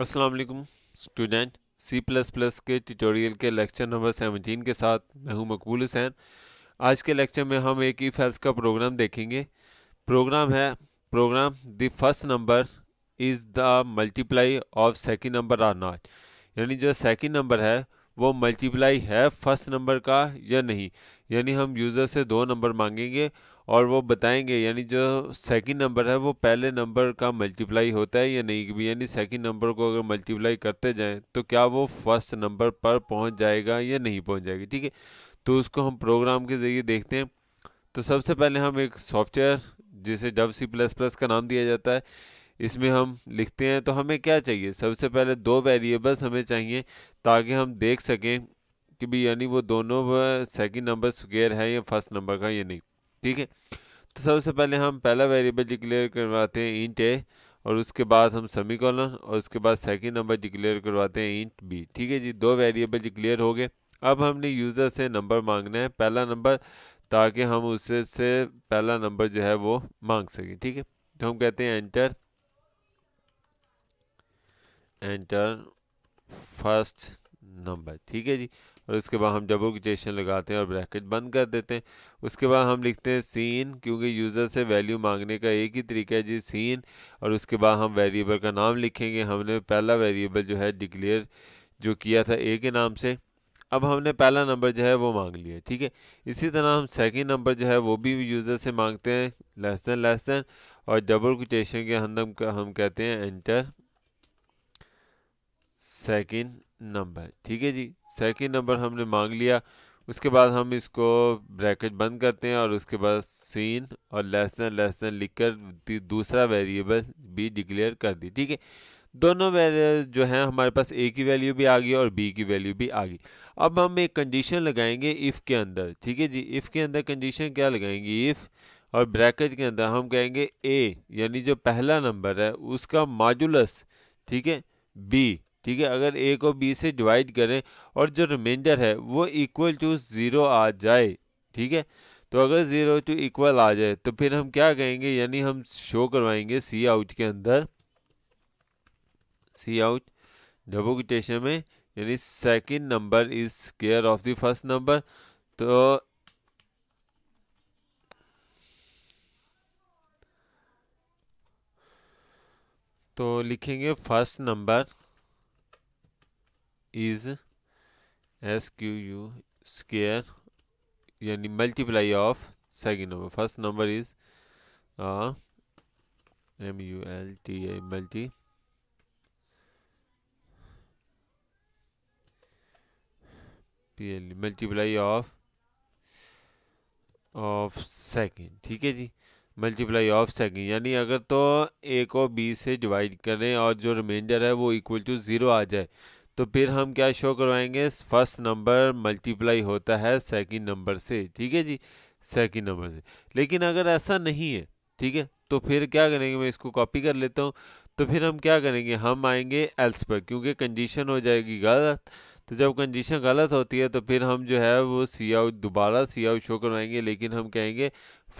Aslam student C plus plus के tutorial के lecture number seventeen के साथ मैं हूं मकबूल हुसैन आज के लेक्चर में हम एक ई फैल्स का प्रोग्राम देखेंगे प्रोग्राम है program the first number is the multiply of second number or not यानी जो सेकंड नंबर है वो मल्टीप्लाई है फर्स्ट नंबर का या नहीं यानी हम यूज़र से दो नंबर मांगेंगे और वो बताएंगे यानी जो सेकंड नंबर है वो पहले नंबर का मल्टीप्लाई होता है या नहीं भी यानी सेकंड नंबर को अगर मल्टीप्लाई करते जाएं तो क्या वो फर्स्ट नंबर पर पहुंच जाएगा या नहीं पहुंच जाएगा ठीक है तो उसको हम प्रोग्राम के ज़रिए देखते हैं तो सबसे पहले हम एक सॉफ्टवेयर जिसे डब सी प्लस प्लस का नाम दिया जाता है इसमें हम लिखते हैं तो हमें क्या चाहिए सबसे पहले दो वेरिएबल्स हमें चाहिए ताकि हम देख सकें कि भी यानी वो दोनों सेकंड नंबर स्क्वेयर है या फर्स्ट नंबर का या नहीं ठीक है तो सबसे पहले हम पहला वेरिएबल डिक्लेयर करवाते हैं इंट ए और उसके बाद हम सेमी कॉलन और उसके बाद सेकंड नंबर डिक्लेयर करवाते हैं इंट बी ठीक है जी दो वेरिएबल डिक्लेयर हो गए अब हमने यूज़र से नंबर मांगना है पहला नंबर ताकि हम उससे से पहला नंबर जो है वो मांग सकें ठीक है तो हम कहते हैं एंटर एंटर फर्स्ट नंबर ठीक है जी और उसके बाद हम डबल कोटेशन लगाते हैं और ब्रैकेट बंद कर देते हैं उसके बाद हम लिखते हैं सीन क्योंकि यूज़र से वैल्यू मांगने का एक ही तरीका है जी सीन और उसके बाद हम वेरिएबल का नाम लिखेंगे हमने पहला वेरिएबल जो है डिक्लेयर जो किया था ए के नाम से अब हमने पहला नंबर जो है वो मांग लिया ठीक है इसी तरह हम सेकेंड नंबर जो है वो भी यूज़र से मांगते हैं लेस दैन लेस दैन और डबल कोटेशन के हम हम कहते हैं एंटर सेकेंड नंबर ठीक है जी सेकेंड नंबर हमने मांग लिया उसके बाद हम इसको ब्रैकेट बंद करते हैं और उसके बाद सीन और लेसन लेसन लिख कर दूसरा वेरिएबल भी डिक्लेयर कर दी ठीक है दोनों वेरिएबल जो हैं हमारे पास ए की वैल्यू भी आ गई और बी की वैल्यू भी आ गई अब हम एक कंडीशन लगाएंगे इफ़ के अंदर ठीक है जी इफ़ के अंदर कंडीशन क्या लगाएंगे इफ़ और ब्रैकेट के अंदर हम कहेंगे ए यानी जो पहला नंबर है उसका माजुलस ठीक है बी ठीक है अगर ए को बी से डिवाइड करें और जो रिमाइंडर है वो इक्वल टू ज़ीरो आ जाए ठीक है तो अगर ज़ीरो टू इक्वल आ जाए तो फिर हम क्या कहेंगे यानी हम शो करवाएंगे सी आउट के अंदर सी आउट डबो कोटेशन में यानी second number is square of the first number तो तो लिखेंगे first number is S Q U square यानी multiply of second number first number is M U L T A multi P L multiply of of second ठीक है जी multiply of second यानी अगर तो ए को बी से डिवाइड करें और जो रिमाइंडर है वो इक्वल टू ज़ीरो आ जाए तो फिर हम क्या शो करवाएंगे फर्स्ट नंबर मल्टीप्लाई होता है सेकंड नंबर से ठीक है जी सेकंड नंबर से लेकिन अगर ऐसा नहीं है ठीक है तो फिर क्या करेंगे मैं इसको कॉपी कर लेता हूँ तो फिर हम क्या करेंगे हम आएंगे एल्स पर क्योंकि कंडीशन हो जाएगी गलत तो जब कंडीशन गलत होती है तो फिर हम जो है वो सी आउट दोबारा सी आउट शो करवाएंगे लेकिन हम कहेंगे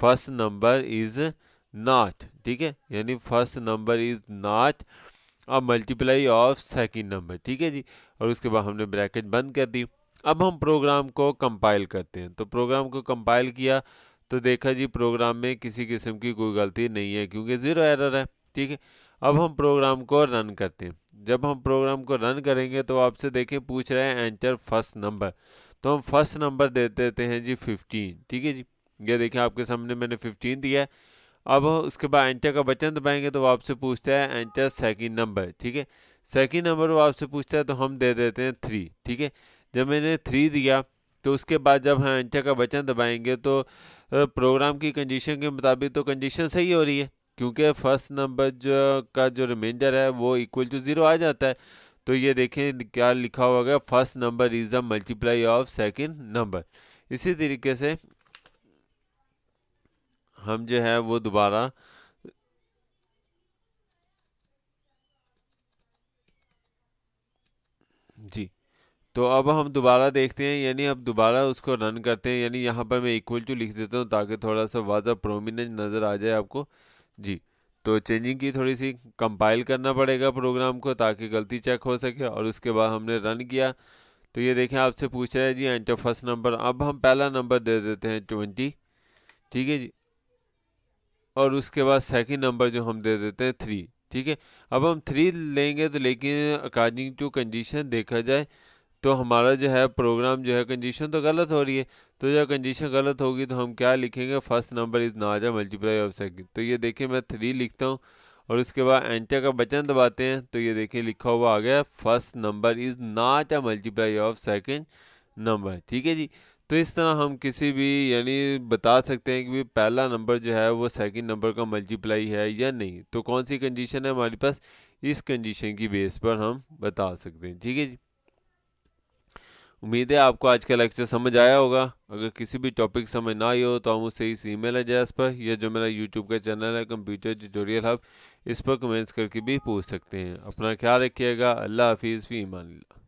फर्स्ट नंबर इज़ नाट ठीक है यानी फर्स्ट नंबर इज़ नाट और मल्टीप्लाई ऑफ सेकेंड नंबर ठीक है जी और उसके बाद हमने ब्रैकेट बंद कर दी अब हम प्रोग्राम को कंपाइल करते हैं तो प्रोग्राम को कंपाइल किया तो देखा जी प्रोग्राम में किसी किस्म की कोई गलती नहीं है क्योंकि ज़ीरो एरर है ठीक है अब हम प्रोग्राम को रन करते हैं जब हम प्रोग्राम को रन करेंगे तो आपसे देखें पूछ रहे हैं एंटर फर्स्ट नंबर तो हम फर्स्ट नंबर दे देते हैं जी फिफ्टीन ठीक है जी ये देखिए आपके सामने मैंने फिफ्टीन दिया है अब उसके बाद एंटिया का बटन दबाएंगे तो वो आपसे पूछता है एंटिया सेकेंड नंबर ठीक है सेकेंड नंबर वो आपसे पूछता है तो हम दे देते हैं थ्री ठीक है जब मैंने थ्री दिया तो उसके बाद जब हम एंटिया का बटन दबाएंगे तो प्रोग्राम की कंडीशन के मुताबिक तो कंडीशन सही हो रही है क्योंकि फर्स्ट नंबर जो का जो रिमाइंडर है वो इक्वल टू ज़ीरो आ जाता है तो ये देखें क्या लिखा हुआ गया first number is the multiply of second number इसी तरीके से हम जो है वो दोबारा जी तो अब हम दोबारा देखते हैं यानी अब दोबारा उसको रन करते हैं यानी यहाँ पर मैं इक्वल टू लिख देता हूँ ताकि थोड़ा सा वाजा प्रोमिनेंट नज़र आ जाए आपको जी तो चेंजिंग की थोड़ी सी कंपाइल करना पड़ेगा प्रोग्राम को ताकि गलती चेक हो सके और उसके बाद हमने रन किया तो ये देखें आपसे पूछ रहे हैं जी एंटर फर्स्ट नंबर अब हम पहला नंबर दे देते हैं ट्वेंटी ठीक है जी और उसके बाद सेकंड नंबर जो हम दे देते हैं थ्री ठीक है अब हम थ्री लेंगे तो लेकिन अकॉर्डिंग टू कंडीशन देखा जाए तो हमारा जो है प्रोग्राम जो है कंडीशन तो गलत हो रही है तो जब कंडीशन गलत होगी तो हम क्या लिखेंगे first number is not a multiply of second तो ये देखिए मैं थ्री लिखता हूँ और उसके बाद एंटर का बचन दबाते हैं तो ये देखिए लिखा हुआ आ गया first number is not a multiply of second number ठीक है जी तो इस तरह हम किसी भी यानी बता सकते हैं कि भी पहला नंबर जो है वो सेकंड नंबर का मल्टीप्लाई है या नहीं तो कौन सी कंडीशन है हमारे पास इस कंडीशन की बेस पर हम बता सकते हैं ठीक है जी उम्मीद है आपको आज का लेक्चर समझ आया होगा अगर किसी भी टॉपिक समझ ना आई हो तो हम उससे इस ईमेल एड्रेस पर या जो मेरा यूट्यूब का चैनल है कंप्यूटर ट्यूटोरियल हब इस पर कमेंट्स करके भी पूछ सकते हैं अपना ख्याल रखिएगा अल्लाह हाफिज़ भी ईमान